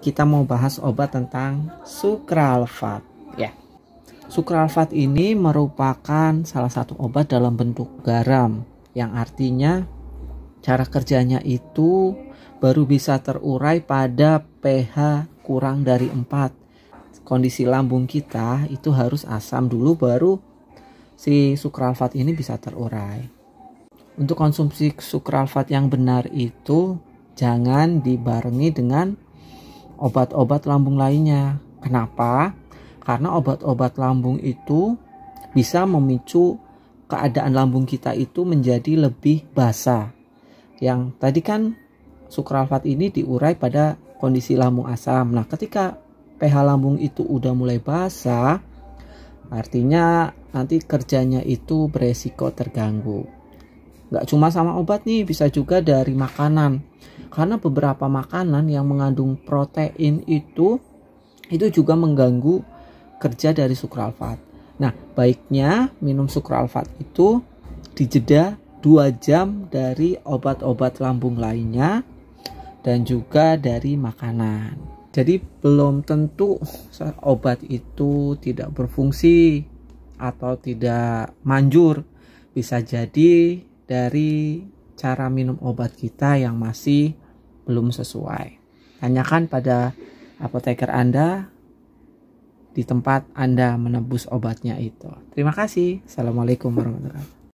kita mau bahas obat tentang sukralfat ya. Sukralfat ini merupakan salah satu obat dalam bentuk garam yang artinya cara kerjanya itu baru bisa terurai pada pH kurang dari 4. Kondisi lambung kita itu harus asam dulu baru si sukralfat ini bisa terurai. Untuk konsumsi sukralfat yang benar itu jangan dibarengi dengan obat-obat lambung lainnya. Kenapa? Karena obat-obat lambung itu bisa memicu keadaan lambung kita itu menjadi lebih basah. Yang tadi kan sukralfat ini diurai pada kondisi lambung asam. Nah, ketika pH lambung itu udah mulai basah, artinya nanti kerjanya itu beresiko terganggu. Gak cuma sama obat nih, bisa juga dari makanan karena beberapa makanan yang mengandung protein itu itu juga mengganggu kerja dari sukralfat. Nah, baiknya minum sukralfat itu dijeda 2 jam dari obat-obat lambung lainnya dan juga dari makanan. Jadi belum tentu obat itu tidak berfungsi atau tidak manjur. Bisa jadi dari cara minum obat kita yang masih belum sesuai. Tanyakan pada apoteker Anda di tempat Anda menebus obatnya itu. Terima kasih. Assalamualaikum warahmatullahi wabarakatuh.